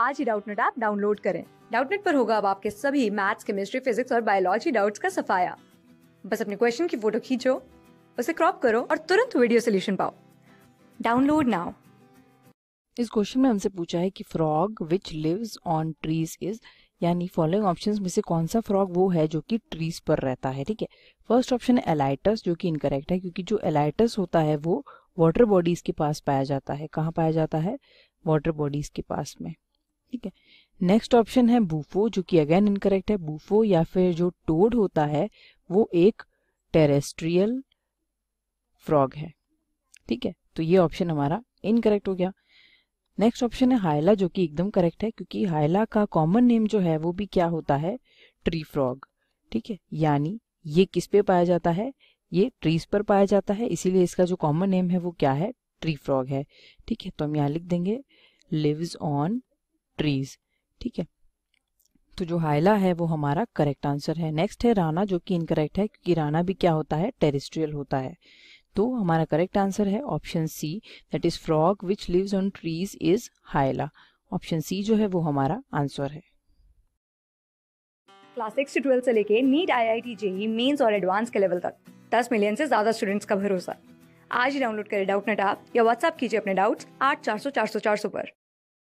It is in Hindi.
आज ही डाउटनेट ऐप डाउनलोड करें डाउटनेट पर होगा अब आपके सभी मैथ्स केमिस्ट्री फिजिक्स और बायोलॉजी डाउट्स का सफाया बस अपने क्वेश्चन की फोटो खींचो उसे क्रॉप करो और तुरंत वीडियो सोल्यूशन पाओ डाउनलोड नाउ इस क्वेश्चन में हमसे पूछा है कि frog which lives on trees is यानी फॉलोइंग ऑप्शंस में से कौन सा फ्रॉग वो है जो कि ट्रीज पर रहता है ठीक है फर्स्ट ऑप्शन है एलाइटस जो कि इनकरेक्ट है क्योंकि जो एलाइटस होता है वो वाटर बॉडीज के पास पाया जाता है कहाँ पाया जाता है वाटर बॉडीज के पास में ठीक है नेक्स्ट ऑप्शन है बूफो जो कि अगेन इनकरेक्ट है बूफो या फिर जो टोड होता है वो एक टेरेस्ट्रियल फ्रॉग है ठीक है तो ये ऑप्शन हमारा इनकरेक्ट हो गया नेक्स्ट ऑप्शन है हायला जो कि एकदम करेक्ट है क्योंकि हायला का कॉमन नेम जो है वो भी क्या होता है ट्री फ्रॉग ठीक है यानी ये किस पे पाया जाता है ये ट्रीज पर पाया जाता है इसीलिए इसका जो कॉमन नेम है वो क्या है ट्री फ्रॉग है ठीक है तो हम यहाँ लिख देंगे लिव्स ऑन ट्रीज ठीक है तो जो हाइला है वो हमारा करेक्ट आंसर है नेक्स्ट है राना जो कि इनकरेक्ट है क्योंकि राना भी क्या होता है टेरिस्ट्रियल होता है तो हमारा करेक्ट आंसर है option C that is frog which lives on trees is Hyla option C जो है वो हमारा आंसर है क्लास सिक्स से ट्वेल्थ से लेके NEET I I T JEE mains और एडवांस के लेवल तक दस मिलियन से ज्यादा स्टूडेंट्स का भरोसा आज ही डाउनलोड करें डाउट नेट आप या व्हाट्सअप कीजिए अपने डाउट्स आठ चार सौ चार सौ चार सौ पर